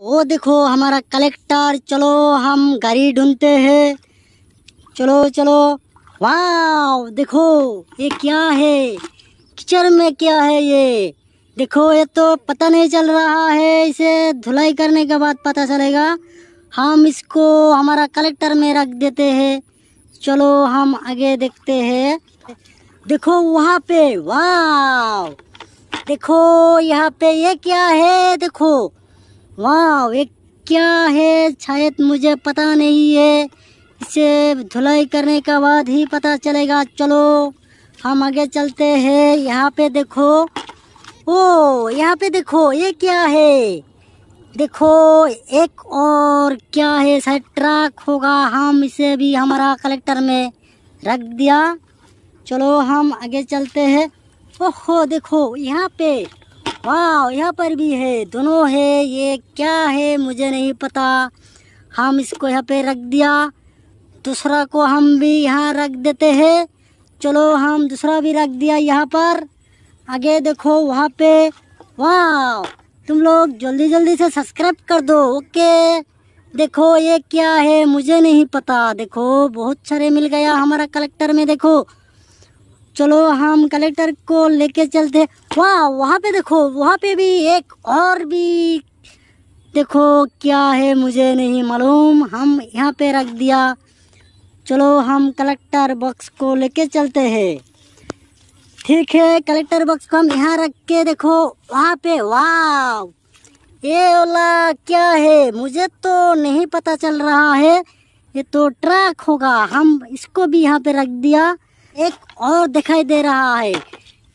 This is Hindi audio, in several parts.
वो देखो हमारा कलेक्टर चलो हम गाड़ी ढूंढते हैं चलो चलो वाह देखो ये क्या है किचन में क्या है ये देखो ये तो पता नहीं चल रहा है इसे धुलाई करने के बाद पता चलेगा हम इसको हमारा कलेक्टर में रख देते हैं चलो हम आगे देखते हैं देखो वहाँ पे वाह देखो यहाँ पे ये क्या है देखो वाह ये क्या है शायद मुझे पता नहीं है इसे धुलाई करने का बाद ही पता चलेगा चलो हम आगे चलते हैं यहाँ पे देखो ओ यहाँ पे देखो ये क्या है देखो एक और क्या है शायद ट्रक होगा हम इसे भी हमारा कलेक्टर में रख दिया चलो हम आगे चलते हैं ओहो देखो यहाँ पे वाह यहाँ पर भी है दोनों है ये क्या है मुझे नहीं पता हम इसको यहाँ पे रख दिया दूसरा को हम भी यहाँ रख देते हैं चलो हम दूसरा भी रख दिया यहाँ पर आगे देखो वहाँ पे वाह तुम लोग जल्दी जल्दी से सब्सक्राइब कर दो ओके देखो ये क्या है मुझे नहीं पता देखो बहुत सारे मिल गया हमारा कलेक्टर में देखो चलो हम कलेक्टर को लेके चलते वाह वहाँ पे देखो वहाँ पे भी एक और भी देखो क्या है मुझे नहीं मालूम हम यहाँ पे रख दिया चलो हम कलेक्टर बॉक्स को लेके चलते हैं ठीक है कलेक्टर बॉक्स को हम यहाँ रख के देखो वहाँ पे वाह ये ओला क्या है मुझे तो नहीं पता चल रहा है ये तो ट्रक होगा हम इसको भी यहाँ पे रख दिया एक और दिखाई दे रहा है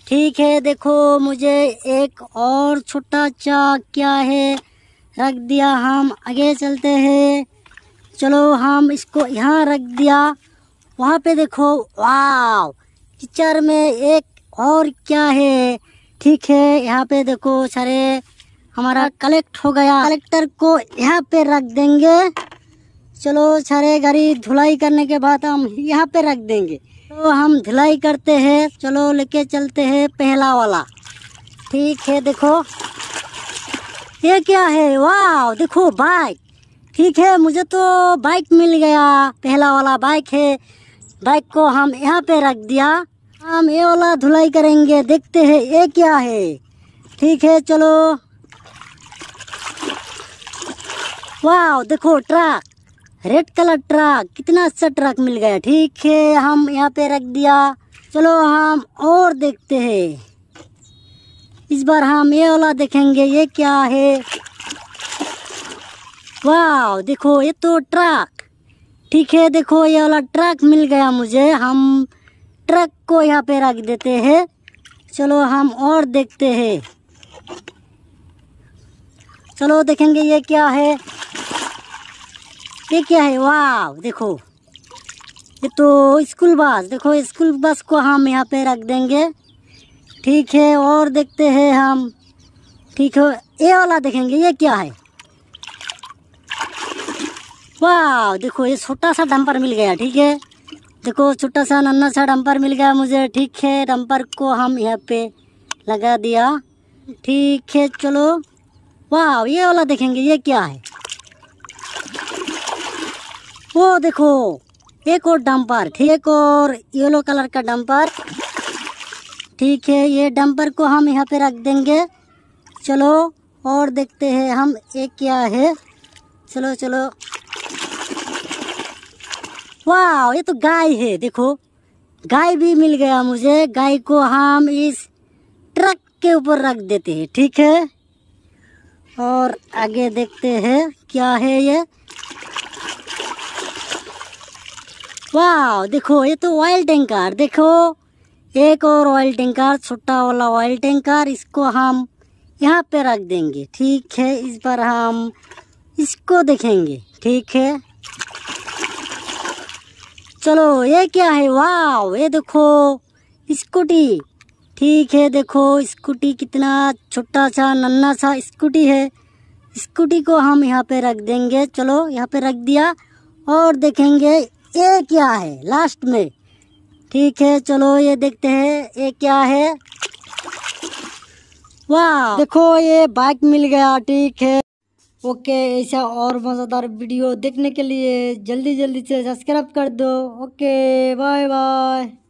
ठीक है देखो मुझे एक और छोटा चा क्या है रख दिया हम आगे चलते हैं चलो हम इसको यहाँ रख दिया वहाँ पे देखो वाव किचर में एक और क्या है ठीक है यहाँ पे देखो सारे हमारा कलेक्ट हो गया कलेक्टर को यहाँ पे रख देंगे चलो सारे गाड़ी धुलाई करने के बाद हम यहाँ पे रख देंगे तो हम धुलाई करते हैं चलो लेके चलते हैं पहला वाला ठीक है देखो ये क्या है वाह देखो बाइक ठीक है मुझे तो बाइक मिल गया पहला वाला बाइक है बाइक को हम यहाँ पे रख दिया हम ये वाला धुलाई करेंगे देखते हैं ये क्या है ठीक है चलो वाह देखो ट्रक रेड कलर ट्रक कितना अच्छा ट्रक मिल गया ठीक है हम यहाँ पे रख दिया चलो हम और देखते हैं इस बार हम ये वाला देखेंगे ये क्या है वाह देखो ये तो ट्रक ठीक है देखो ये वाला ट्रक मिल गया मुझे हम ट्रक को यहाँ पे रख देते हैं चलो हम और देखते हैं चलो देखेंगे ये क्या है ये क्या है वाह देखो ये तो स्कूल बस देखो स्कूल बस को हम यहाँ पे रख देंगे ठीक है और देखते हैं हम ठीक है ये वाला देखेंगे ये क्या है वाह देखो ये छोटा सा डंपर मिल गया ठीक है देखो छोटा सा नन्ना सा डंपर मिल गया मुझे ठीक है डंपर को हम यहाँ पे लगा दिया ठीक है चलो वाह ये वाला देखेंगे ये क्या है वो देखो एक और डंपर ठीक एक और येलो कलर का डंपर ठीक है ये डंपर को हम यहाँ पे रख देंगे चलो और देखते हैं हम एक क्या है चलो चलो वाह ये तो गाय है देखो गाय भी मिल गया मुझे गाय को हम इस ट्रक के ऊपर रख देते हैं ठीक है और आगे देखते हैं क्या है ये वाह देखो ये तो ऑयल टैंकर देखो एक और ऑयल टैंकर छोटा वाला ऑयल टैंकर इसको हम यहाँ पे रख देंगे ठीक है इस पर हम इसको देखेंगे ठीक है चलो ये क्या है वाह ये देखो स्कूटी ठीक है देखो स्कूटी कितना छोटा सा नन्ना सा स्कूटी है स्कूटी को हम यहाँ पे रख देंगे चलो यहाँ पे रख दिया और देखेंगे ये क्या है लास्ट में ठीक है चलो ये देखते हैं ये क्या है वाह देखो ये बाइक मिल गया ठीक है ओके ऐसा और मज़ेदार वीडियो देखने के लिए जल्दी जल्दी से सब्सक्राइब कर दो ओके बाय बाय